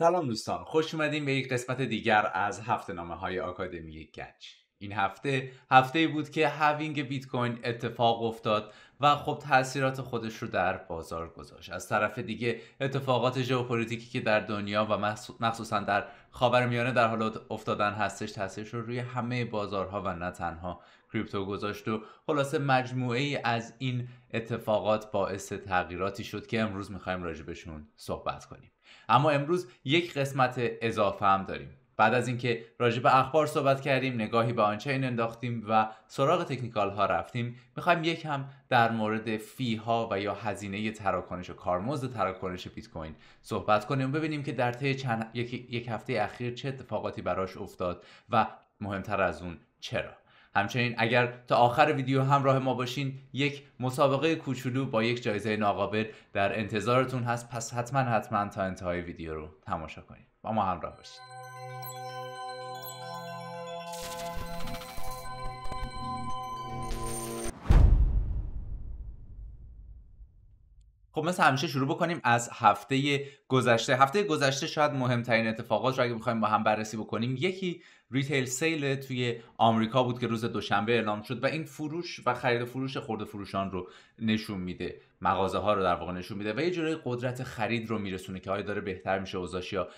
سلام دوستان خوش اومدیم به یک قسمت دیگر از هفته نامه های آکادمی گچ این هفته هفته بود که هاوینگ بیت کوین اتفاق افتاد و خب تاثیرات خودش رو در بازار گذاشت از طرف دیگه اتفاقات ژئوپلیتیکی که در دنیا و مخصوصا در میانه در حال افتادن هستش تاثیرش رو روی همه بازارها و نه تنها کریپتو گذاشت و خلاصه مجموعه ای از این اتفاقات باعث تغییراتی شد که امروز میخوایم راجبشون صحبت کنیم اما امروز یک قسمت اضافه هم داریم بعد از اینکه راجع به اخبار صحبت کردیم نگاهی به آنچین انداختیم و سراغ تکنیکال ها رفتیم میخوایم یک هم در مورد فی ها و یا هزینه تراکنش و کارمزد تراکنش بیت کوین صحبت کنیم و ببینیم که در طی چند یک،, یک هفته اخیر چه اتفاقاتی براش افتاد و مهمتر از اون چرا همچنین اگر تا آخر ویدیو همراه ما باشین یک مسابقه کوچولو با یک جایزه ناقابل در انتظارتون هست پس حتما حتما تا انتهای ویدیو رو تماشا کنید با ما همراه باشید خب مثل همیشه شروع بکنیم از هفته گذشته هفته گذشته شاید مهمترین اتفاقات رو اگه میخوایم با هم بررسی بکنیم یکی ریتیل سیل توی آمریکا بود که روز دوشنبه اعلام شد و این فروش و خرید و فروش خورده فروشان رو نشون میده مغازه ها رو در واقع نشون میده و یه جورای قدرت خرید رو میرسونه که آیا داره بهتر میشه اوضاعش یا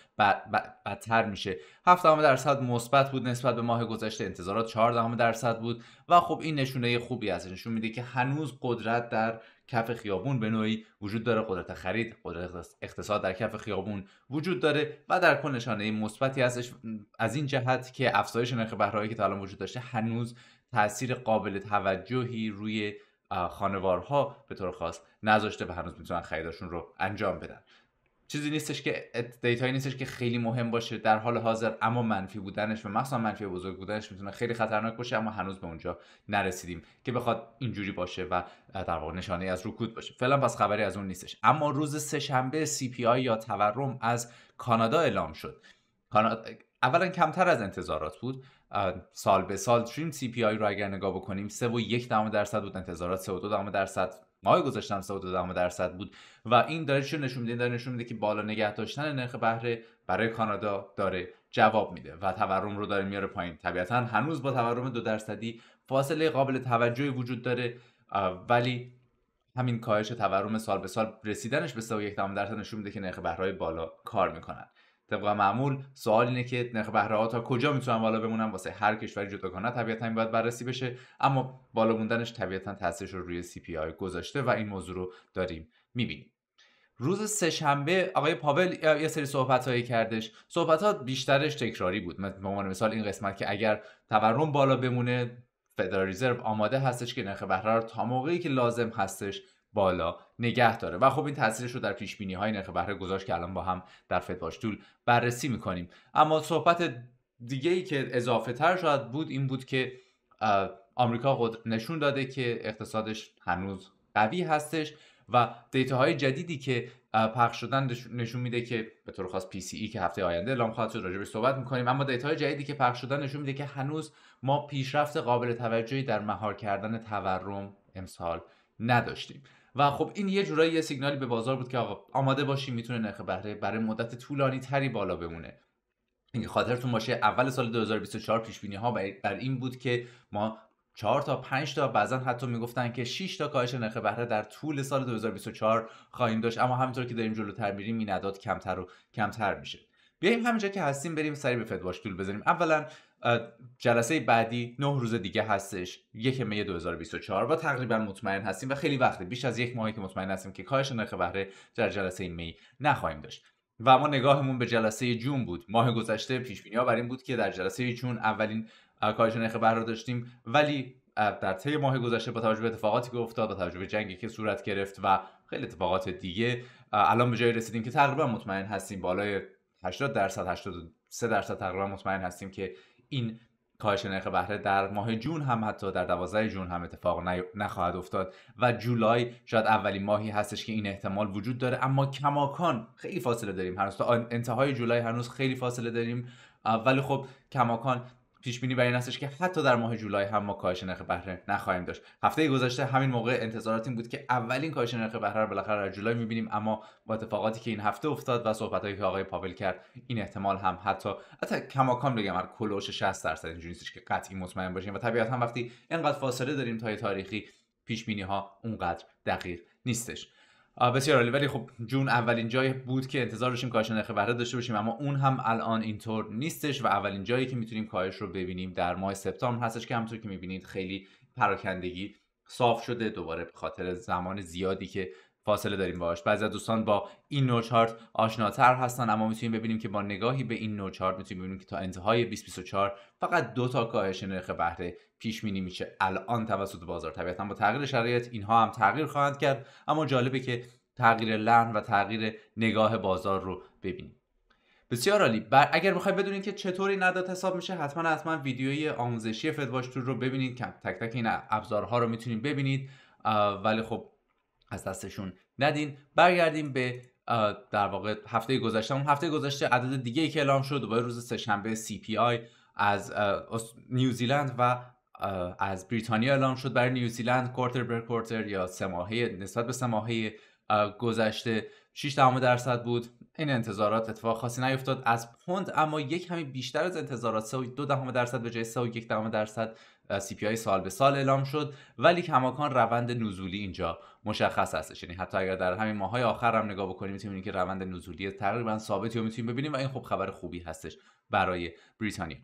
بدتر میشه 7 درصد مثبت بود نسبت به ماه گذشته انتظارات 14 درصد بود و خب این نشونه خوبی از نشون میده که هنوز قدرت در کف خیابون به نوعی وجود داره قدرت خرید قدرت اقتصاد در کف خیابون وجود داره و در کل نشانه مثبتی هستش از این جهت که افزایش نرخ بهرهایی که تا الان وجود داشته هنوز تاثیر قابل توجهی روی خانوارها به طور خاص نذاشته و هنوز میتونن خریداشون رو انجام بدن چیزی نیستش که دیتایی نیستش که خیلی مهم باشه در حال حاضر اما منفی بودنش و مثلا منفی بزرگ بودنش میتونه خیلی خطرناک باشه اما هنوز به اونجا نرسیدیم که بخواد اینجوری باشه و در واقع نشانه از رکود باشه فعلا پس خبری از اون نیستش اما روز سه سهشنبه آی یا تورم از کانادا اعلام شد کانادا اولا کمتر از انتظارات بود سال به سال تریم آی رو اگر نگاه بکنیم 3.1 درصد بود انتظارات 3.2 درصد ماه گذشتم 3.2 درصد بود و این داره چه نشون میده داره نشون میده که بالا نگه داشتن نرخ بهره برای کانادا داره جواب میده و تورم رو داره میاره پایین طبیعتا هنوز با تورم دو درصدی فاصله قابل توجهی وجود داره ولی همین کاهش تورم سال به سال رسیدنش به 3.1 درصد نشون میده که نرخ های بالا کار میکنن طبق معمول سوال اینه که نرخ بهره ها تا کجا میتونن بالا بمونن واسه هر کشوری جداگانه طبیعتا باید بررسی بشه اما بالا موندنش طبیعتا تاثیرش رو روی آی گذاشته و این موضوع رو داریم میبینیم روز سهشنبه آقای پاول یه سری صحبت هایی کردش صحبت ها بیشترش تکراری بود به عنوان مثال این قسمت که اگر تورم بالا بمونه فدرال رزرو آماده هستش که نرخ بهره رو تا موقعی که لازم هستش بالا نگه داره و خب این تاثیرش رو در پیش بینی های نرخ بهره گذاشت که الان با هم در فتواش تول بررسی میکنیم اما صحبت دیگه ای که اضافه تر شاید بود این بود که آمریکا خود نشون داده که اقتصادش هنوز قوی هستش و دیتاهای جدیدی که پخش شدن نشون میده که به طور خاص ای که هفته آینده لام خواهد شد راجبش صحبت میکنیم اما دیتاهای جدیدی که پخش شدن نشون میده که هنوز ما پیشرفت قابل توجهی در مهار کردن تورم امسال نداشتیم و خب این یه جورایی یه سیگنالی به بازار بود که آقا آماده باشیم میتونه نرخ بهره برای مدت طولانی تری بالا بمونه خاطرتون باشه اول سال 2024 پیش بینی ها بر این بود که ما 4 تا 5 تا بعضا حتی میگفتن که 6 تا کاهش نرخ بهره در طول سال 2024 خواهیم داشت اما همینطور که داریم جلوتر میریم این اعداد کمتر و کمتر میشه بیایم همینجا که هستیم بریم سری به فدواش طول بزنیم اولا جلسه بعدی نه روز دیگه هستش یک می 2024 و تقریبا مطمئن هستیم و خیلی وقته بیش از یک ماهی که مطمئن هستیم که کاهش نرخ بهره در جلسه می نخواهیم داشت و ما نگاهمون به جلسه جون بود ماه گذشته پیش بینی بر این بود که در جلسه جون اولین کاهش نرخ بهره داشتیم ولی در طی ماه گذشته با توجه به اتفاقاتی که افتاد با توجه به جنگی که صورت گرفت و خیلی اتفاقات دیگه الان به جای رسیدیم که تقریبا مطمئن هستیم بالای 80 درصد 83 درصد تقریبا مطمئن هستیم که این کاهش نرخ بهره در ماه جون هم حتی در 12 جون هم اتفاق نخواهد افتاد و جولای شاید اولین ماهی هستش که این احتمال وجود داره اما کماکان خیلی فاصله داریم هنوز تا انتهای جولای هنوز خیلی فاصله داریم ولی خب کماکان پیش بینی برای این هستش که حتی در ماه جولای هم ما کاهش نرخ بهره نخواهیم داشت هفته گذشته همین موقع انتظارات این بود که اولین کاهش نرخ بهره رو بالاخره در جولای میبینیم اما با اتفاقاتی که این هفته افتاد و صحبتهایی که آقای پاول کرد این احتمال هم حتی حتی کماکان بگم هر کلوش 60 درصد اینجوری نیستش که قطعی مطمئن باشیم و طبیعتا وقتی اینقدر فاصله داریم تا تاریخی پیش بینی ها اونقدر دقیق نیستش بسیار عالی ولی خب جون اولین جایی بود که انتظار داشتیم کاهش نرخ بهره داشته باشیم اما اون هم الان اینطور نیستش و اولین جایی که میتونیم کاهش رو ببینیم در ماه سپتامبر هستش که همونطور که میبینید خیلی پراکندگی صاف شده دوباره به خاطر زمان زیادی که فاصله داریم باش بعضی دوستان با این نو چارت آشناتر هستن اما میتونیم ببینیم که با نگاهی به این نو چارت میتونیم ببینیم که تا انتهای 2024 فقط دو تا کاهش نرخ بهره پیش بینی میشه الان توسط بازار طبیعتا با تغییر شرایط اینها هم تغییر خواهند کرد اما جالبه که تغییر لحن و تغییر نگاه بازار رو ببینیم بسیار عالی بر اگر میخواید بدونید که چطوری نداد حساب میشه حتما حتما ویدیوی آموزشی فدواش رو ببینید که تک تک این ابزارها رو میتونید ببینید ولی خب از دستشون ندین برگردیم به در واقع هفته گذشته اون هفته گذشته عدد دیگه ای که اعلام شد دوباره روز سهشنبه CPI از نیوزیلند و از بریتانیا اعلام شد برای نیوزیلند کوارتر بر کوارتر یا سه نسبت به سه گذشته 6 درصد بود این انتظارات اتفاق خاصی نیفتاد از پوند اما یک کمی بیشتر از انتظارات 3 دو دهم درصد به جای 3 و یک دهم درصد سی پی سال به سال اعلام شد ولی کماکان روند نزولی اینجا مشخص هستش یعنی حتی اگر در همین ماهای آخر هم نگاه بکنیم میتونیم که روند نزولی تقریبا ثابتی رو میتونیم ببینیم و این خب خبر خوبی هستش برای بریتانیا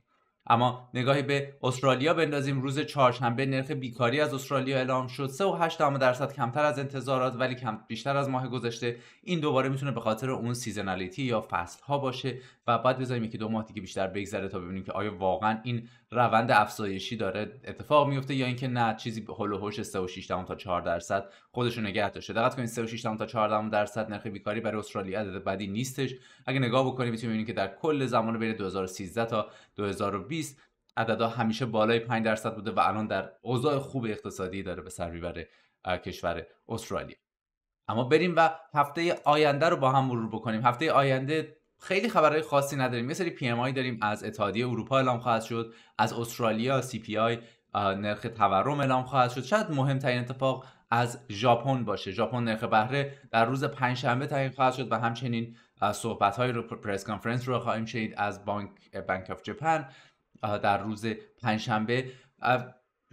اما نگاهی به استرالیا بندازیم روز چهارشنبه نرخ بیکاری از استرالیا اعلام شد 3.8 درصد کمتر از انتظارات ولی کم بیشتر از ماه گذشته این دوباره میتونه به خاطر اون سیزنالیتی یا فصل ها باشه و بعد بذاریم یکی دو ماه دیگه بیشتر بگذره تا ببینیم که آیا واقعا این روند افزایشی داره اتفاق میفته یا اینکه نه چیزی هول و هوش 3.6 تا 4 درصد خودشون نگه داشته دقت کنید 3.6 تا 4 درصد نرخ بیکاری برای استرالیا عدد بدی نیستش اگه نگاه بکنیم میتونیم ببینیم که در کل زمان بین 2013 تا 2020 عددها همیشه بالای 5 درصد بوده و الان در اوضاع خوب اقتصادی داره به سر میبره کشور استرالیا اما بریم و هفته آینده رو با هم مرور بکنیم هفته آینده خیلی خبرهای خاصی نداریم یه سری پی داریم از اتحادیه اروپا اعلام خواهد شد از استرالیا سی نرخ تورم اعلام خواهد شد شاید مهمترین اتفاق از ژاپن باشه ژاپن نرخ بهره در روز پنجشنبه تعیین خواهد شد و همچنین صحبت های رو پرس کانفرنس رو خواهیم شنید از بانک بانک اف ژاپن در روز پنجشنبه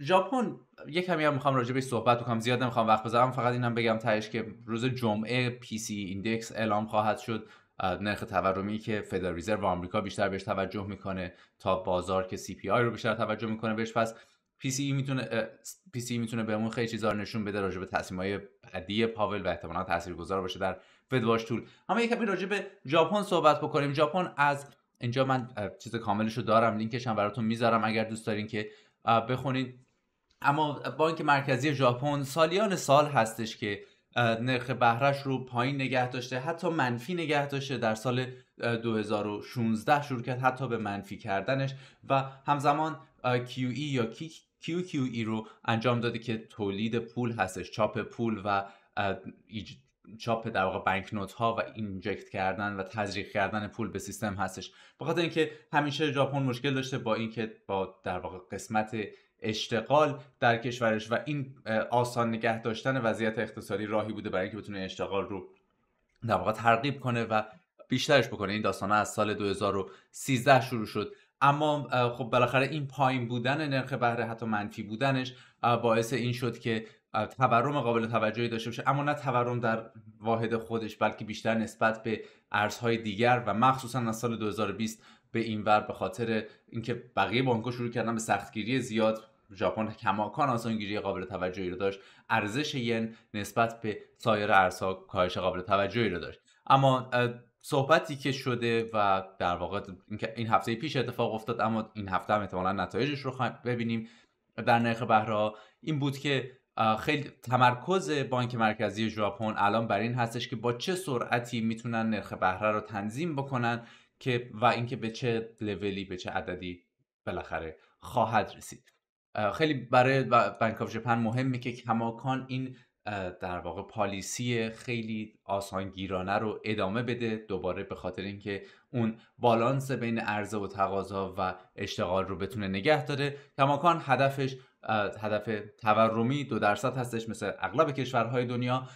ژاپن یه کمی هم میخوام راجع بهش صحبت بکنم زیاد نمیخوام وقت بذارم فقط اینم بگم تهش که روز جمعه پی سی ایندکس اعلام خواهد شد نرخ تورمی که فدرال و آمریکا بیشتر بهش توجه میکنه تا بازار که CPI رو بیشتر توجه میکنه بهش پس PCE میتونه PCE میتونه بهمون خیلی چیزا رو نشون بده راجع به های بعدی پاول و احتمالا تاثیرگذار باشه در واش طول اما یک کمی راجع به ژاپن صحبت بکنیم ژاپن از اینجا من چیز کاملش رو دارم لینکش هم براتون میذارم اگر دوست دارین که بخونین اما بانک مرکزی ژاپن سالیان سال هستش که نرخ بهرش رو پایین نگه داشته حتی منفی نگه داشته در سال 2016 شروع کرد حتی به منفی کردنش و همزمان QE یا QQE رو انجام داده که تولید پول هستش چاپ پول و چاپ در واقع نوت ها و اینجکت کردن و تزریق کردن پول به سیستم هستش بخاطر اینکه همیشه ژاپن مشکل داشته با اینکه با در واقع قسمت اشتغال در کشورش و این آسان نگه داشتن وضعیت اقتصادی راهی بوده برای اینکه بتونه اشتغال رو در واقع ترغیب کنه و بیشترش بکنه این داستان از سال 2013 شروع شد اما خب بالاخره این پایین بودن نرخ بهره حتی منفی بودنش باعث این شد که تورم قابل توجهی داشته باشه اما نه تورم در واحد خودش بلکه بیشتر نسبت به ارزهای دیگر و مخصوصا از سال 2020 به اینور به خاطر اینکه بقیه بانک‌ها شروع کردن به سختگیری زیاد ژاپن کماکان آسانگیری قابل توجهی رو داشت ارزش ین نسبت به سایر ارزها کاهش قابل توجهی رو داشت اما صحبتی که شده و در واقع این هفته پیش اتفاق افتاد اما این هفته هم احتمالا نتایجش رو ببینیم در نرخ بهره این بود که خیلی تمرکز بانک مرکزی ژاپن الان بر این هستش که با چه سرعتی میتونن نرخ بهره رو تنظیم بکنن که و اینکه به چه لولی به چه عددی بالاخره خواهد رسید خیلی برای بانک آف ژاپن مهمه که کماکان این در واقع پالیسی خیلی آسانگیرانه رو ادامه بده دوباره به خاطر اینکه اون بالانس بین عرضه و تقاضا و اشتغال رو بتونه نگه داره کماکان هدفش هدف تورمی دو درصد هستش مثل اغلب کشورهای دنیا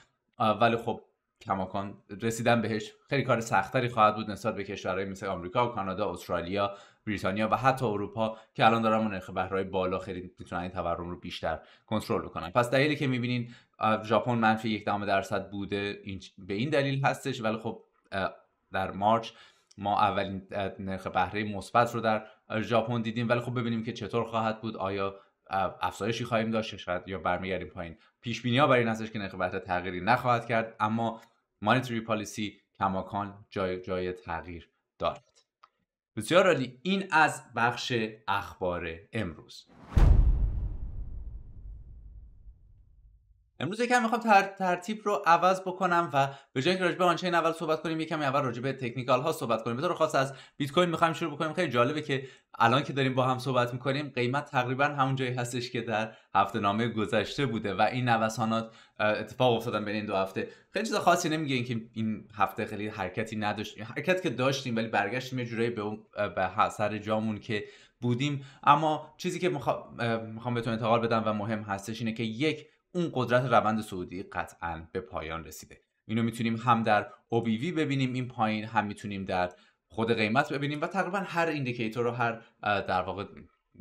ولی خب کماکان رسیدن بهش خیلی کار سختری خواهد بود نسبت به کشورهای مثل آمریکا و کانادا استرالیا بریتانیا و حتی اروپا که الان دارن اون نرخ بهرهای بالا خیلی میتونن این تورم رو بیشتر کنترل بکنن پس دلیلی که میبینین ژاپن منفی یک درصد بوده این به این دلیل هستش ولی خب در مارچ ما اولین نرخ بهره مثبت رو در ژاپن دیدیم ولی خب ببینیم که چطور خواهد بود آیا افزایشی خواهیم داشت شاید یا برمیگردیم پایین پیش بینی بر این هستش که نرخ بهره تغییری نخواهد کرد اما مانیتری پالیسی کماکان جای جای تغییر دارد بسیار عالی این از بخش اخبار امروز امروز یکم میخوام تر... ترتیب رو عوض بکنم و به جای اینکه راجع به آنچین اول صحبت کنیم یکم اول راجع تکنیکال ها صحبت کنیم به خاص از بیت کوین میخوایم شروع بکنیم خیلی جالبه که الان که داریم با هم صحبت میکنیم قیمت تقریبا همون جایی هستش که در هفته نامه گذشته بوده و این نوسانات اتفاق افتادن بین این دو هفته خیلی چیز خاصی نمیگه اینکه این هفته خیلی حرکتی نداشت حرکت که داشتیم ولی برگشتیم یه جورایی به به سر جامون که بودیم اما چیزی که میخوام بهتون انتقال بدم و مهم هستش اینه که یک اون قدرت روند سعودی قطعا به پایان رسیده اینو میتونیم هم در OBV ببینیم این پایین هم میتونیم در خود قیمت ببینیم و تقریبا هر ایندیکیتور رو هر در واقع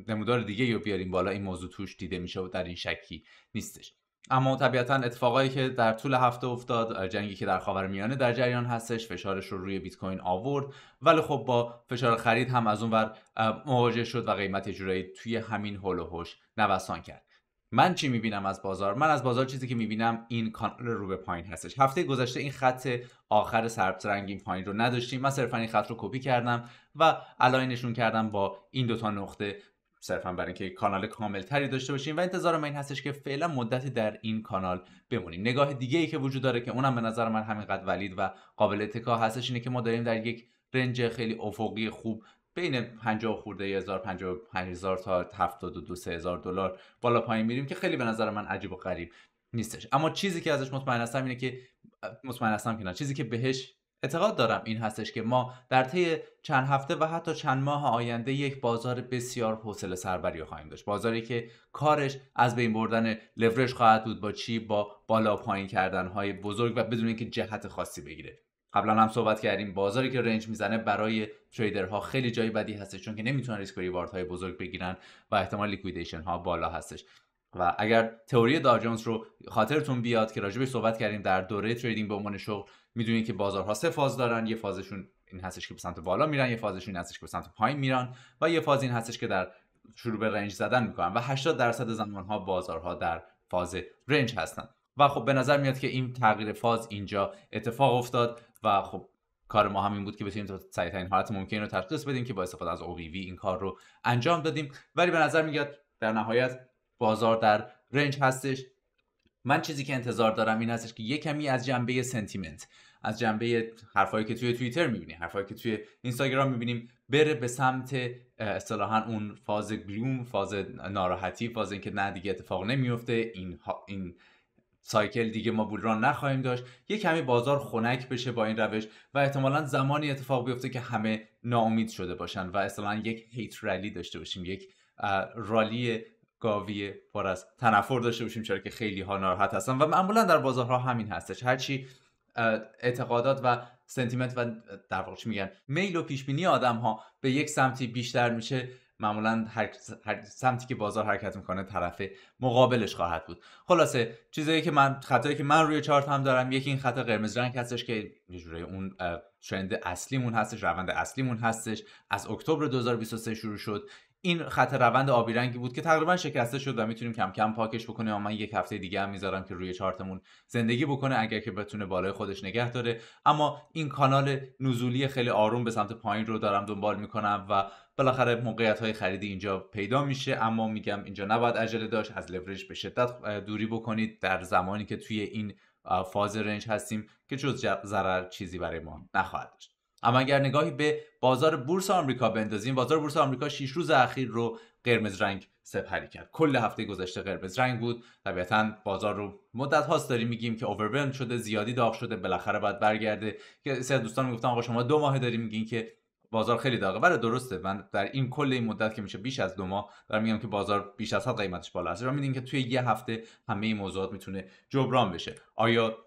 نمودار دیگه یا بیاریم بالا این موضوع توش دیده میشه و در این شکی نیستش اما طبیعتا اتفاقایی که در طول هفته افتاد جنگی که در میانه در جریان هستش فشارش رو روی بیت کوین آورد ولی خب با فشار خرید هم از اون ور مواجه شد و قیمت جورایی توی همین هول و هوش نوسان کرد من چی میبینم از بازار من از بازار چیزی که میبینم این کانال رو به پایین هستش هفته گذشته این خط آخر رنگ این پایین رو نداشتیم من صرفا این خط رو کپی کردم و نشون کردم با این دوتا نقطه صرفا برای اینکه کانال کامل تری داشته باشیم و انتظار من این هستش که فعلا مدتی در این کانال بمونیم نگاه دیگه ای که وجود داره که اونم به نظر من همینقدر ولید و قابل اتکا هستش اینه که ما داریم در یک رنج خیلی افقی خوب بین 50 خورده 1000 55000 تا 72 3000 دلار بالا پایین میریم که خیلی به نظر من عجیب و غریب نیستش اما چیزی که ازش مطمئن هستم اینه که مطمئن هستم که نه چیزی که بهش اعتقاد دارم این هستش که ما در طی چند هفته و حتی چند ماه آینده یک بازار بسیار حوصله سربری خواهیم داشت بازاری که کارش از بین بردن لورش خواهد بود با چی با بالا پایین کردن های بزرگ و بدون اینکه جهت خاصی بگیره قبلا هم صحبت کردیم بازاری که رنج میزنه برای تریدرها خیلی جای بدی هستش چون که نمیتونن ریسک های بزرگ بگیرن و احتمال لیکویدیشن ها بالا هستش و اگر تئوری دار جونز رو خاطرتون بیاد که راجبش صحبت کردیم در دوره تریدینگ به عنوان شغل میدونید که بازارها سه فاز دارن یه فازشون این هستش که به سمت بالا میرن یه فازشون این هستش که به سمت پایین میرن و یه فاز این هستش که در شروع به رنج زدن میکنن و 80 درصد زمان ها بازارها در فاز رنج هستن و خب به نظر میاد که این تغییر فاز اینجا اتفاق افتاد و خب کار ما همین بود که بتونیم تا سریعترین حالت ممکن رو تشخیص بدیم که با استفاده از OVV این کار رو انجام دادیم ولی به نظر میاد در نهایت بازار در رنج هستش من چیزی که انتظار دارم این هستش که یه کمی از جنبه سنتیمنت از جنبه حرفایی که توی توییتر میبینیم حرفایی که توی اینستاگرام میبینیم بره به سمت اصطلاحا اون فاز گلوم فاز ناراحتی فاز اینکه نه دیگه اتفاق نمیفته این سایکل دیگه ما بولران نخواهیم داشت یه کمی بازار خنک بشه با این روش و احتمالا زمانی اتفاق بیفته که همه ناامید شده باشن و اصلا یک هیت رالی داشته باشیم یک رالی گاوی پر از تنفر داشته باشیم چرا که خیلی ها ناراحت هستن و معمولا در بازارها همین هستش هرچی اعتقادات و سنتیمنت و در واقع میگن میل و پیشبینی بینی آدم ها به یک سمتی بیشتر میشه معمولا هر, سمتی که بازار حرکت میکنه طرف مقابلش خواهد بود خلاصه چیزایی که من خطایی که من روی چارت هم دارم یکی این خطا قرمز رنگ هستش که یه اون ترند اصلیمون هستش روند اصلیمون هستش از اکتبر 2023 شروع شد این خط روند آبی رنگی بود که تقریبا شکسته شد و میتونیم کم کم پاکش بکنه اما من یک هفته دیگه هم میذارم که روی چارتمون زندگی بکنه اگر که بتونه بالای خودش نگه داره اما این کانال نزولی خیلی آروم به سمت پایین رو دارم دنبال میکنم و بالاخره موقعیت های خریدی اینجا پیدا میشه اما میگم اینجا نباید عجله داشت از لورج به شدت دوری بکنید در زمانی که توی این فاز رنج هستیم که جز ضرر چیزی برای ما نخواهد داشت اما اگر نگاهی به بازار بورس آمریکا بندازیم بازار بورس آمریکا 6 روز اخیر رو قرمز رنگ سپری کرد کل هفته گذشته قرمز رنگ بود طبیعتا بازار رو مدت هاست داریم میگیم که اوورولم شده زیادی داغ شده بالاخره باید برگرده که سه دوستان میگفتن آقا شما دو ماه داریم میگین که بازار خیلی داغه برای بله درسته من در این کل این مدت که میشه بیش از دو ماه دارم میگم که بازار بیش از حد قیمتش بالا هست میدین که توی یه هفته همه این موضوعات میتونه جبران بشه آیا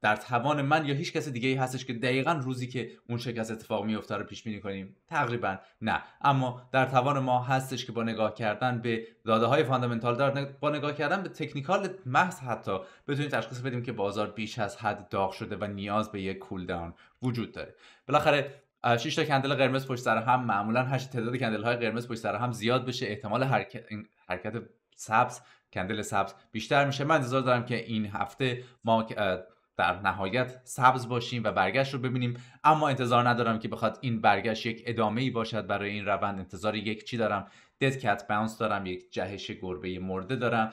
در توان من یا هیچ کس دیگه ای هستش که دقیقا روزی که اون شکست اتفاق میفته رو پیش بینی کنیم تقریبا نه اما در توان ما هستش که با نگاه کردن به داده های فاندامنتال دار با نگاه کردن به تکنیکال محض حتی بتونیم تشخیص بدیم که بازار بیش از حد داغ شده و نیاز به یک کول داون وجود داره بالاخره 6 تا کندل قرمز پشت سر هم معمولا هشت تعداد کندل های قرمز پشت سر هم زیاد بشه احتمال حرکت, حرکت سبز کندل سبز بیشتر میشه من انتظار دارم که این هفته ما در نهایت سبز باشیم و برگشت رو ببینیم اما انتظار ندارم که بخواد این برگشت یک ادامه ای باشد برای این روند انتظار یک چی دارم دد کت باونس دارم یک جهش گربه مرده دارم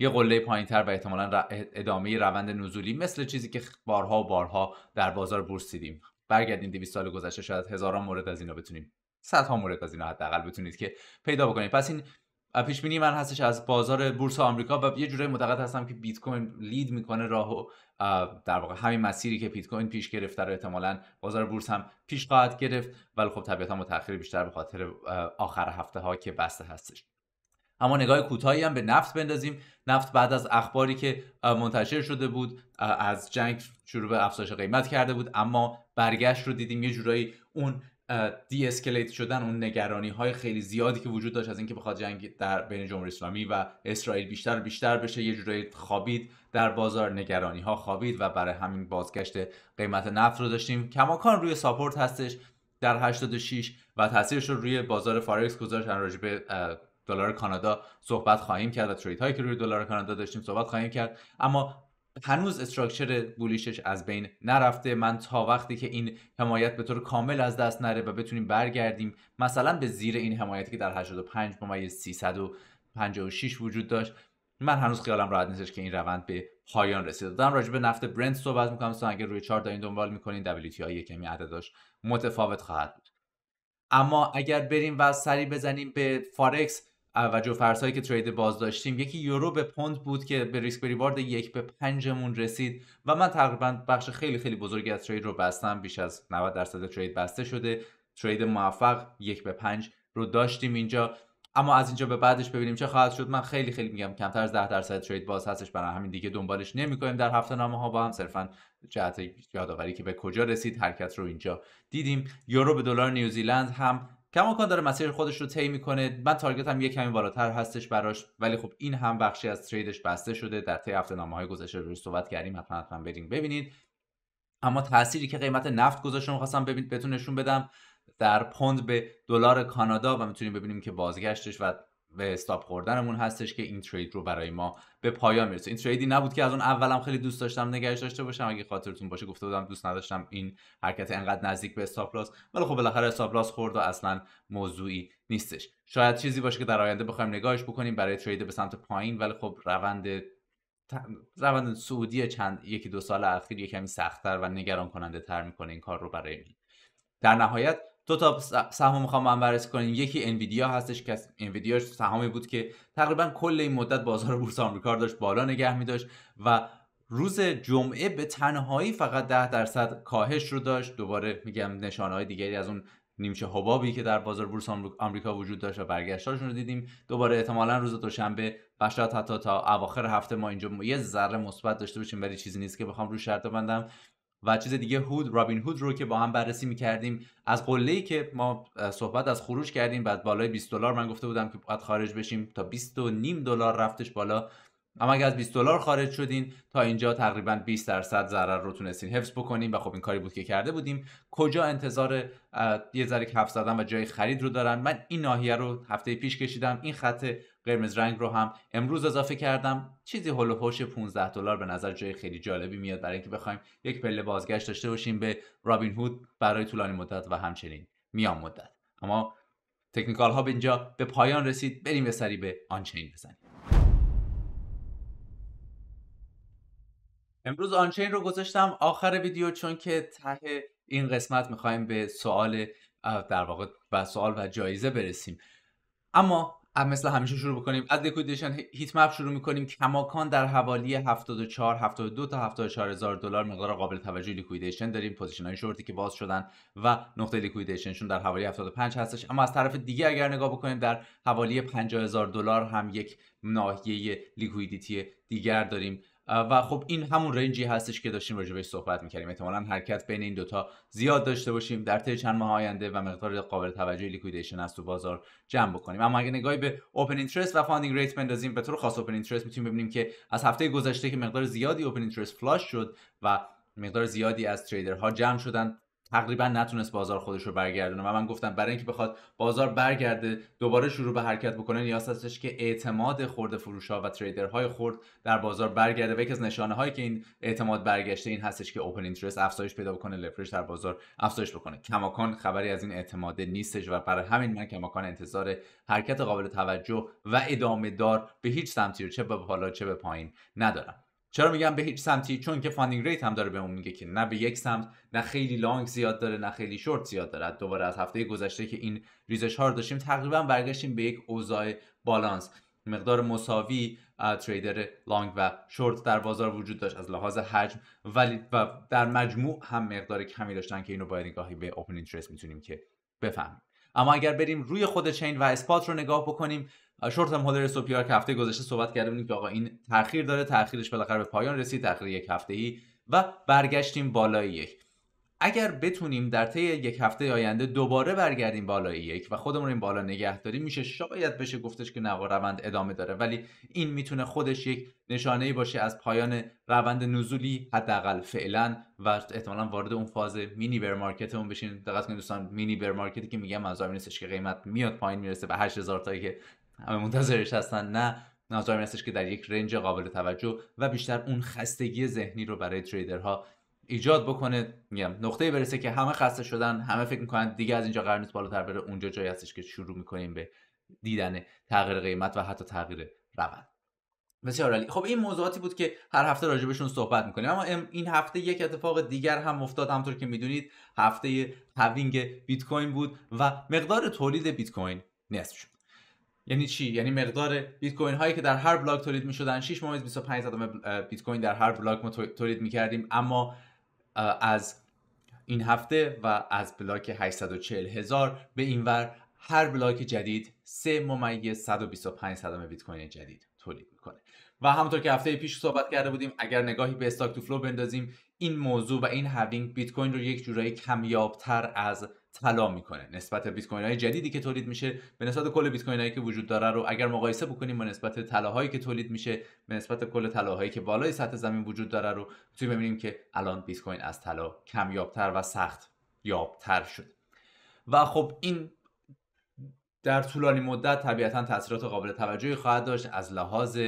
یه قله پایینتر و احتمالا ادامه روند نزولی مثل چیزی که بارها و بارها در بازار بورس دیدیم برگردین 200 سال گذشته شاید هزاران مورد از اینا بتونیم صدها مورد از اینا حداقل بتونید که پیدا بکنید پس این پیش بینی من هستش از بازار بورس آمریکا و یه جورایی معتقد هستم که بیت کوین لید میکنه راهو در واقع همین مسیری که بیت کوین پیش گرفته رو احتمالا بازار بورس هم پیش خواهد گرفت ولی خب طبیعتا با بیشتر به خاطر آخر هفته ها که بسته هستش اما نگاه کوتاهی هم به نفت بندازیم نفت بعد از اخباری که منتشر شده بود از جنگ شروع به افزایش قیمت کرده بود اما برگشت رو دیدیم یه جورایی اون دی اسکلیت شدن اون نگرانی های خیلی زیادی که وجود داشت از اینکه بخواد جنگ در بین جمهوری اسلامی و اسرائیل بیشتر بیشتر بشه یه جورایی خوابید در بازار نگرانی ها خوابید و برای همین بازگشت قیمت نفت رو داشتیم کماکان روی ساپورت هستش در 86 و تاثیرش رو روی بازار فارکس گذاشت راجع به دلار کانادا صحبت خواهیم کرد و ترید هایی که روی دلار کانادا داشتیم صحبت خواهیم کرد اما هنوز استراکچر بولیشش از بین نرفته من تا وقتی که این حمایت به طور کامل از دست نره و بتونیم برگردیم مثلا به زیر این حمایتی که در 85 ممیز 356 وجود داشت من هنوز خیالم راحت نیستش که این روند به پایان رسید دارم راجع به نفت برند صحبت میکنم اگر روی چارت دارین دنبال میکنین WTI یه کمی عدداش متفاوت خواهد بود اما اگر بریم و سری بزنیم به فارکس و جو هایی که ترید باز داشتیم یکی یورو به پوند بود که به ریسک ریوارد یک به پنجمون رسید و من تقریبا بخش خیلی خیلی بزرگی از ترید رو بستم بیش از 90 درصد ترید بسته شده ترید موفق یک به پنج رو داشتیم اینجا اما از اینجا به بعدش ببینیم چه خواهد شد من خیلی خیلی میگم کمتر از 10 درصد ترید باز هستش برای همین دیگه دنبالش نمیکنیم در هفته نامه ها با هم صرفا جهت یادآوری که به کجا رسید حرکت رو اینجا دیدیم یورو به دلار نیوزیلند هم کماکان داره مسیر خودش رو طی میکنه من تارگت هم یه کمی بالاتر هستش براش ولی خب این هم بخشی از تریدش بسته شده در طی هفته نامه های گذشته روی صحبت کردیم حتما حتما بریم ببینید اما تأثیری که قیمت نفت گذاشته میخواستم ببین بهتون نشون بدم در پوند به دلار کانادا و میتونیم ببینیم که بازگشتش و به استاپ خوردنمون هستش که این ترید رو برای ما به پایان میرسه این تریدی نبود که از اون اولم خیلی دوست داشتم نگهش داشته باشم اگه خاطرتون باشه گفته بودم دوست نداشتم این حرکت انقدر نزدیک به استاپ لاس ولی خب بالاخره استاپ لاس خورد و اصلا موضوعی نیستش شاید چیزی باشه که در آینده بخوایم نگاهش بکنیم برای ترید به سمت پایین ولی خب روند روند سعودی چند یکی دو سال اخیر یه کمی سختتر و نگران کننده تر میکنه این کار رو برای در نهایت دو تا سهم میخوام بررسی کنیم یکی انویدیا هستش که انویدیا سهامی بود که تقریبا کل این مدت بازار بورس آمریکا رو داشت بالا نگه می داشت و روز جمعه به تنهایی فقط 10 درصد کاهش رو داشت دوباره میگم نشانه های دیگری از اون نیمچه حبابی که در بازار بورس آمریکا وجود داشت و برگشتاشون رو دیدیم دوباره احتمالا روز دوشنبه و شاید حتی تا اواخر هفته ما اینجا یه ذره مثبت داشته باشیم ولی چیزی نیست که بخوام روش شرط بندم و چیز دیگه هود رابین هود رو که با هم بررسی میکردیم از قله ای که ما صحبت از خروج کردیم بعد بالای 20 دلار من گفته بودم که باید خارج بشیم تا 20 و نیم دلار رفتش بالا اما اگر از 20 دلار خارج شدین تا اینجا تقریبا 20 درصد ضرر رو تونستین حفظ بکنیم و خب این کاری بود که کرده بودیم کجا انتظار یه ذره کف زدن و جای خرید رو دارن من این ناحیه رو هفته پیش کشیدم این خط قرمز رنگ رو هم امروز اضافه کردم چیزی هول هوش 15 دلار به نظر جای خیلی جالبی میاد برای اینکه بخوایم یک پله بازگشت داشته باشیم به رابین هود برای طولانی مدت و همچنین میان مدت اما تکنیکال ها به اینجا به پایان رسید بریم به سری به آنچین بزنیم امروز آنچین رو گذاشتم آخر ویدیو چون که ته این قسمت میخوایم به سوال در واقع و سوال و جایزه برسیم اما مثل همیشه شروع بکنیم از لیکویدیشن هیت مپ شروع میکنیم کماکان در حوالی 74 72 تا 74 هزار دلار مقدار قابل توجه لیکویدیشن داریم پوزیشن های شورتی که باز شدن و نقطه لیکویدیشنشون در حوالی 75 هستش اما از طرف دیگه اگر نگاه بکنیم در حوالی 50 هزار دلار هم یک ناحیه لیکویدیتی دیگر داریم و خب این همون رنجی هستش که داشتیم راجع بهش صحبت میکردیم احتمالا حرکت بین این دوتا زیاد داشته باشیم در طی چند ماه آینده و مقدار قابل توجه لیکویدیشن از تو بازار جمع بکنیم اما اگه نگاهی به اوپن اینترست و فاندینگ ریت بندازیم به طور خاص اوپن اینترست میتونیم ببینیم که از هفته گذشته که مقدار زیادی اوپن اینترست فلاش شد و مقدار زیادی از تریدرها جمع شدن تقریبا نتونست بازار خودش رو برگردونه و من گفتم برای اینکه بخواد بازار برگرده دوباره شروع به حرکت بکنه نیاز هستش که اعتماد خورد ها و تریدرهای خورد در بازار برگرده و یکی از نشانه هایی که این اعتماد برگشته این هستش که اوپن اینترست افزایش پیدا بکنه لفرش در بازار افزایش بکنه کماکان خبری از این اعتماد نیستش و برای همین من کماکان انتظار حرکت قابل توجه و ادامه دار به هیچ سمتی رو چه به بالا چه به پایین ندارم چرا میگم به هیچ سمتی چون که فاندینگ ریت هم داره به میگه که نه به یک سمت نه خیلی لانگ زیاد داره نه خیلی شورت زیاد داره دوباره از هفته گذشته که این ریزش ها رو داشتیم تقریبا برگشتیم به یک اوضاع بالانس مقدار مساوی تریدر لانگ و شورت در بازار وجود داشت از لحاظ حجم ولی و در مجموع هم مقدار کمی داشتن که اینو باید نگاهی به اوپن اینترست میتونیم که بفهمیم اما اگر بریم روی خود چین و اسپات رو نگاه بکنیم شورت هم هولر سوپیار که هفته گذشته صحبت کرده بودیم که آقا این تاخیر داره تاخیرش بالاخره به پایان رسید تاخیر یک هفته ای و برگشتیم بالای یک اگر بتونیم در طی یک هفته آینده دوباره برگردیم بالای یک و خودمون این بالا نگه داریم میشه شاید بشه گفتش که نوار روند ادامه داره ولی این میتونه خودش یک نشانه ای باشه از پایان روند نزولی حداقل فعلا و احتمالا وارد اون فاز مینی بر مارکتمون بشین دقت کنید دوستان مینی بر مارکتی که میگم از نیستش که قیمت میاد پایین میرسه به 8000 تایی که همه منتظرش هستن نه ناظر هستش که در یک رنج قابل توجه و بیشتر اون خستگی ذهنی رو برای تریدرها ایجاد بکنه میگم نقطه برسه که همه خسته شدن همه فکر میکنن دیگه از اینجا قرار نیست بالاتر بره اونجا جایی هستش که شروع میکنیم به دیدن تغییر قیمت و حتی تغییر روند بسیار علی خب این موضوعاتی بود که هر هفته راجبشون صحبت میکنیم اما این هفته یک اتفاق دیگر هم افتاد همطور که میدونید هفته هاوینگ بیت کوین بود و مقدار تولید بیت کوین نصف یعنی چی یعنی مقدار بیت کوین هایی که در هر بلاک تولید می شدن 6 ممیز 25 بیت کوین در هر بلاک ما تولید می کردیم اما از این هفته و از بلاک 840 هزار به ور هر بلاک جدید 3 ممیز 125 صدم بیت کوین جدید تولید میکنه و همونطور که هفته پیش صحبت کرده بودیم اگر نگاهی به استاک تو فلو بندازیم این موضوع و این هاوینگ بیت کوین رو یک جورایی کمیابتر از طلا میکنه نسبت بیت کوین های جدیدی که تولید میشه به نسبت کل بیت کوین هایی که وجود داره رو اگر مقایسه بکنیم با نسبت هایی که تولید میشه به نسبت کل هایی که بالای سطح زمین وجود داره رو توی ببینیم که الان بیت کوین از طلا کمیابتر و سخت یابتر شد و خب این در طولانی مدت طبیعتا تاثیرات قابل توجهی خواهد داشت از لحاظ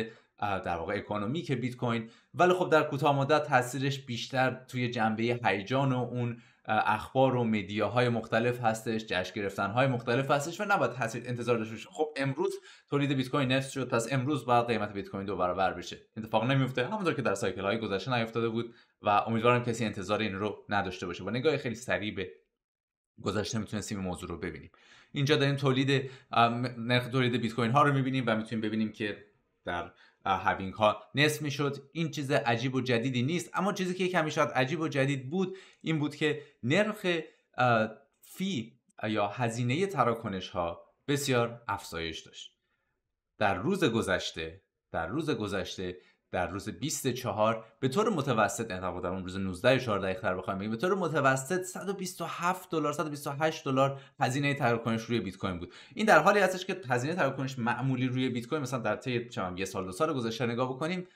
در واقع اکونومی بیت کوین ولی خب در کوتاه مدت تاثیرش بیشتر توی جنبه هیجان و اون اخبار و مدیاهای مختلف هستش جشن گرفتن های مختلف هستش و نباید انتظار داشته باشه خب امروز تولید بیت کوین نصف شد پس امروز باید قیمت بیت کوین دو برابر بشه اتفاق نمیفته همونطور که در سایکل های گذشته نیفتاده بود و امیدوارم کسی انتظار این رو نداشته باشه با نگاه خیلی سریع به گذشته میتونستیم این موضوع رو ببینیم اینجا داریم تولید نرخ تولید بیت کوین ها رو میبینیم و میتونیم ببینیم که در هاوینگ ها نصف میشد این چیز عجیب و جدیدی نیست اما چیزی که کمی شاید عجیب و جدید بود این بود که نرخ فی یا هزینه تراکنش ها بسیار افزایش داشت در روز گذشته در روز گذشته در روز 24 به طور متوسط یعنی در اون روز 19 14 دقیقه بخوام بگیم به طور متوسط 127 دلار 128 دلار هزینه تراکنش روی بیت کوین بود این در حالی هستش که هزینه تراکنش معمولی روی بیت کوین مثلا در طی یه سال دو سال گذشته نگاه بکنیم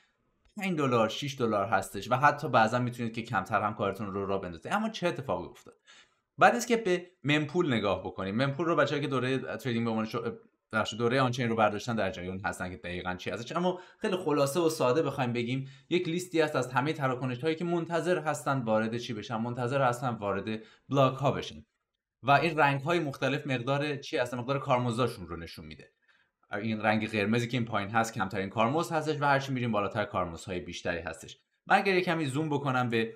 5 دلار 6 دلار هستش و حتی بعضا میتونید که کمتر هم کارتون رو را بندازید اما چه اتفاقی افتاد بعد از که به منپول نگاه بکنیم ممپول رو بچه‌ها که دوره تریدینگ به عنوان بخش دوره آنچین رو برداشتن در جریان هستن که دقیقا چی ازش اما خیلی خلاصه و ساده بخوایم بگیم یک لیستی هست از همه تراکنش هایی که منتظر هستن وارد چی بشن منتظر هستن وارد بلاک ها بشن و این رنگ های مختلف مقدار چی هستن مقدار کارمزدشون رو نشون میده این رنگ قرمزی که این پایین هست کمترین کارمز هستش و هرچی میریم بالاتر های بیشتری هستش من اگر کمی زوم بکنم به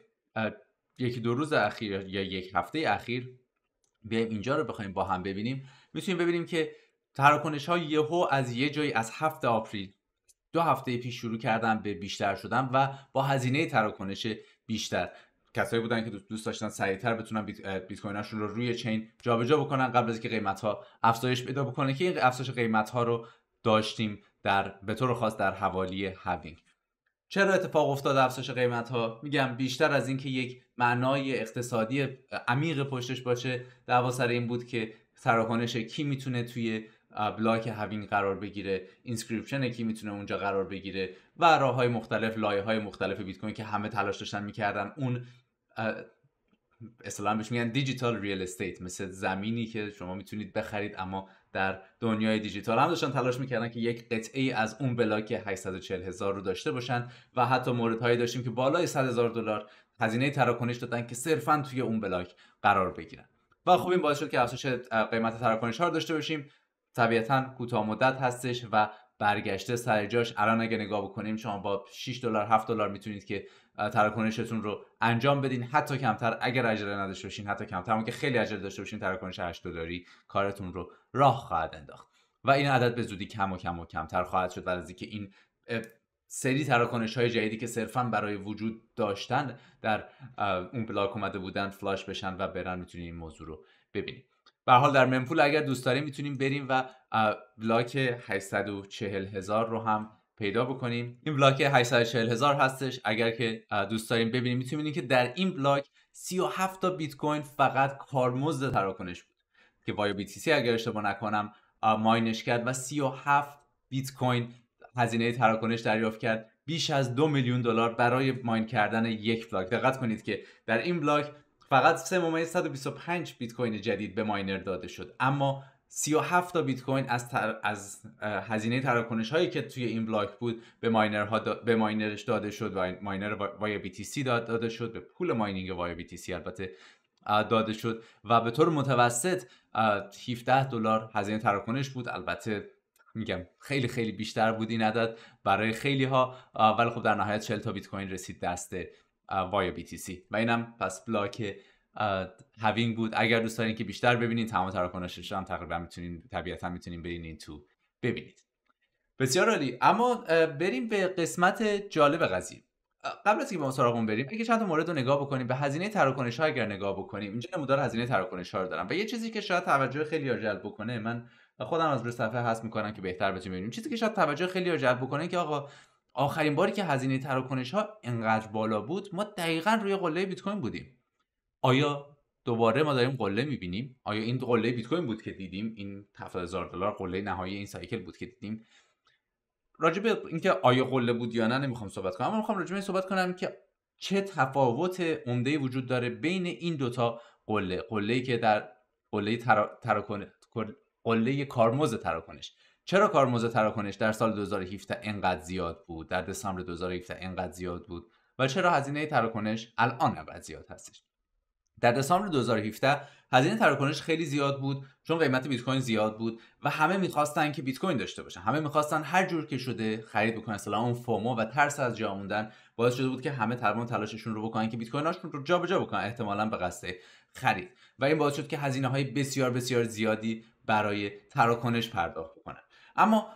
یکی دو روز اخیر یا یک هفته اخیر بیایم اینجا رو بخوایم با هم ببینیم میتونیم ببینیم که تراکنش ها یهو از یه جایی از هفت آپریل دو هفته پیش شروع کردن به بیشتر شدن و با هزینه تراکنش بیشتر کسایی بودن که دوست داشتن سریعتر بتونن بیت رو روی چین جابجا بکنن قبل از اینکه قیمت ها افزایش پیدا بکنه که این افزایش قیمت ها رو داشتیم در به طور خاص در حوالی هاوینگ چرا اتفاق افتاد افزایش قیمت ها میگم بیشتر از اینکه یک معنای اقتصادی عمیق پشتش باشه دعوا سر این بود که تراکنش کی میتونه توی بلاک هاوینگ قرار بگیره اینسکریپشن کی میتونه اونجا قرار بگیره و راه های مختلف لایه های مختلف بیت کوین که همه تلاش داشتن میکردن اون اصطلاحا بهش میگن دیجیتال ریل استیت مثل زمینی که شما میتونید بخرید اما در دنیای دیجیتال هم داشتن تلاش میکردن که یک قطعه از اون بلاک 840 هزار رو داشته باشن و حتی هایی داشتیم که بالای 100 هزار دلار هزینه تراکنش دادن که صرفا توی اون بلاک قرار بگیرن و خوب این باعث شد که افزایش قیمت تراکنش ها داشته باشیم طبیعتا کوتاه مدت هستش و برگشته سر جاش الان اگه نگاه بکنیم شما با 6 دلار 7 دلار میتونید که تراکنشتون رو انجام بدین حتی کمتر اگر عجله نداشته باشین حتی کمتر اون که خیلی عجله داشته باشین تراکنش 8 دلاری کارتون رو راه خواهد انداخت و این عدد به زودی کم و کم و کمتر خواهد شد و از این سری تراکنش های جدیدی که صرفا برای وجود داشتن در اون بلاک اومده بودن فلاش بشن و برن میتونید این موضوع رو ببینید به حال در منپول اگر دوست داریم میتونیم بریم و بلاک 840 هزار رو هم پیدا بکنیم این بلاک 840 هزار هستش اگر که دوست داریم ببینیم میتونیم که در این بلاک 37 تا بیت کوین فقط کارمزد تراکنش بود که وایو بی سی اگر اشتباه نکنم ماینش کرد و 37 بیت کوین هزینه تراکنش دریافت کرد بیش از دو میلیون دلار برای ماین کردن یک بلاک دقت کنید که در این بلاک فقط 3.125 بیت کوین جدید به ماینر داده شد اما 37 تا بیت کوین از, تر... از هزینه تراکنش هایی که توی این بلاک بود به ماینر ها به ماینرش داده شد و ماینر وای بی داده شد به پول ماینینگ وای بی البته داده شد و به طور متوسط 17 دلار هزینه تراکنش بود البته میگم خیلی خیلی بیشتر بود این عدد برای خیلی ها ولی خب در نهایت 40 تا بیت کوین رسید دست وایو بی تی سی و اینم پس بلاک هاوینگ بود اگر دوست دارین که بیشتر ببینید تمام تراکنشش هم تقریبا میتونین طبیعتا میتونین برین این تو ببینید بسیار عالی اما بریم به قسمت جالب قضیه قبل از که به سراغمون بریم اگه چند تا مورد رو نگاه بکنیم به هزینه تراکنش ها اگر نگاه بکنیم اینجا نمودار هزینه تراکنش ها رو دارم و یه چیزی که شاید توجه خیلی جلب بکنه من خودم از روی صفحه هست میکنم که بهتر بتونیم ببینیم چیزی که شاید توجه خیلی جلب بکنه که آقا آخرین باری که هزینه تراکنش ها انقدر بالا بود ما دقیقا روی قله بیت کوین بودیم آیا دوباره ما داریم قله میبینیم آیا این قله بیت کوین بود که دیدیم این هزار دلار قله نهایی این سایکل بود که دیدیم راجع به اینکه آیا قله بود یا نه نمیخوام صحبت کنم اما میخوام راجع به صحبت کنم که چه تفاوت عمده وجود داره بین این دوتا قله قله که در قله تراکنش قله کارمز تراکنش چرا کارمزد تراکنش در سال 2017 انقدر زیاد بود در دسامبر 2017 انقدر زیاد بود و چرا هزینه تراکنش الان انقدر زیاد هستش در دسامبر 2017 هزینه تراکنش خیلی زیاد بود چون قیمت بیت کوین زیاد بود و همه میخواستن که بیت کوین داشته باشن همه میخواستن هر جور که شده خرید بکنن اصلا اون فومو و ترس از جا موندن باعث شده بود که همه تمام تلاششون رو بکنن که بیت هاشون رو جابجا بکنن احتمالا به قصد خرید و این باعث شد که هزینه های بسیار بسیار زیادی برای تراکنش پرداخت بکنن اما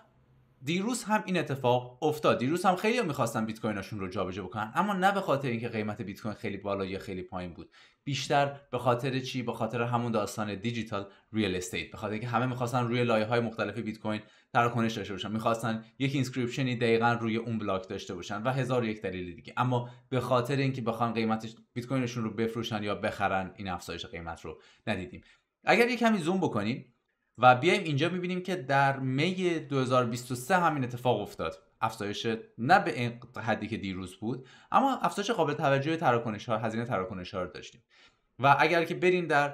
دیروز هم این اتفاق افتاد دیروز هم خیلی میخواستن بیت کویناشون رو جابجا بکنن اما نه به خاطر اینکه قیمت بیت کوین خیلی بالا یا خیلی پایین بود بیشتر به خاطر چی به خاطر همون داستان دیجیتال ریال استیت به خاطر اینکه همه میخواستن روی لایه های مختلف بیت کوین تراکنش داشته باشن میخواستن یک اینسکریپشنی دقیقا روی اون بلاک داشته باشن و هزار یک دلیل دیگه اما به خاطر اینکه بخوان قیمت بیت کوینشون رو بفروشن یا بخرن این افزایش قیمت رو ندیدیم اگر یه کمی زوم بکنیم و بیایم اینجا می‌بینیم که در می 2023 همین اتفاق افتاد افزایش نه به این حدی که دیروز بود اما افزایش قابل توجه تراکنش ها هزینه تراکنش رو داشتیم و اگر که بریم در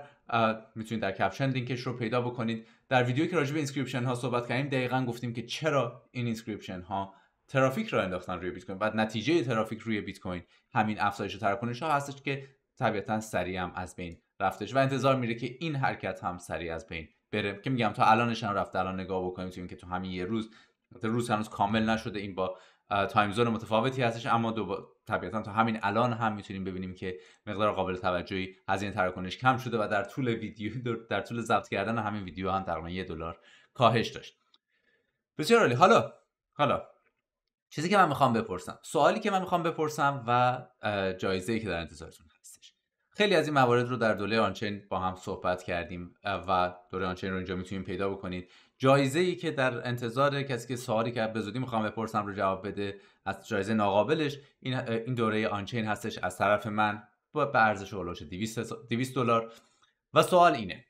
میتونید در کپشن لینکش رو پیدا بکنید در ویدیو که راجع به اینسکریپشن ها صحبت کردیم دقیقا گفتیم که چرا این اینسکریپشن ها ترافیک را انداختن روی بیت کوین و نتیجه ترافیک روی بیت کوین همین افزایش تراکنش ها هستش که طبیعتا سریع از بین رفتش و انتظار میره که این حرکت هم سریع از بین بره که میگم تا الانش هم رفت الان نگاه بکنیم تو که تو همین یه روز روز هنوز کامل نشده این با تایم زون متفاوتی هستش اما دو طبیعتا تا همین الان هم میتونیم ببینیم که مقدار قابل توجهی هزینه تراکنش کم شده و در طول ویدیو در طول ضبط کردن همین ویدیو هم تقریبا یه دلار کاهش داشت بسیار عالی حالا حالا چیزی که من میخوام بپرسم سوالی که من میخوام بپرسم و جایزه ای که در انتظارتون خیلی از این موارد رو در دوله آنچین با هم صحبت کردیم و دوره آنچین رو اینجا میتونیم پیدا بکنید جایزه ای که در انتظار کسی که سوالی که به زودی میخوام بپرسم رو جواب بده از جایزه ناقابلش این دوره آنچین هستش از طرف من با ارزش هولوش 200 دلار و سوال اینه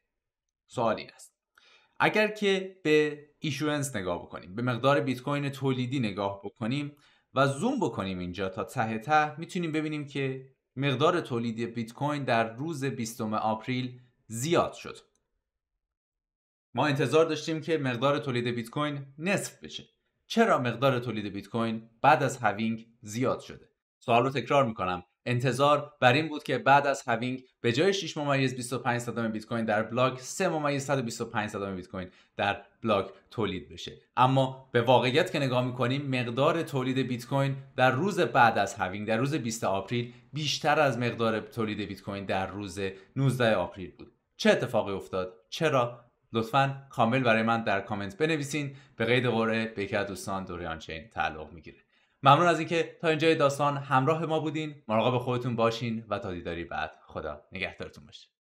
سوال این است اگر که به ایشورنس نگاه بکنیم به مقدار بیت کوین تولیدی نگاه بکنیم و زوم بکنیم اینجا تا ته ته میتونیم ببینیم که مقدار تولید بیت کوین در روز 20 آپریل زیاد شد. ما انتظار داشتیم که مقدار تولید بیت کوین نصف بشه. چرا مقدار تولید بیت کوین بعد از هاوینگ زیاد شده؟ سوال رو تکرار میکنم انتظار بر این بود که بعد از هاوینگ به جای 6 ممیز 25 صدام بیت کوین در بلاک 3 ممیز 125 صدام بیت کوین در بلاک تولید بشه اما به واقعیت که نگاه میکنیم مقدار تولید بیت کوین در روز بعد از هاوینگ در روز 20 آپریل بیشتر از مقدار تولید بیت کوین در روز 19 آپریل بود چه اتفاقی افتاد چرا لطفا کامل برای من در کامنت بنویسین به قید قرعه به یکی از دوستان دوریان چین تعلق میگیره ممنون از اینکه تا اینجای داستان همراه ما بودین مراقب خودتون باشین و تا دیداری بعد خدا نگهدارتون باشه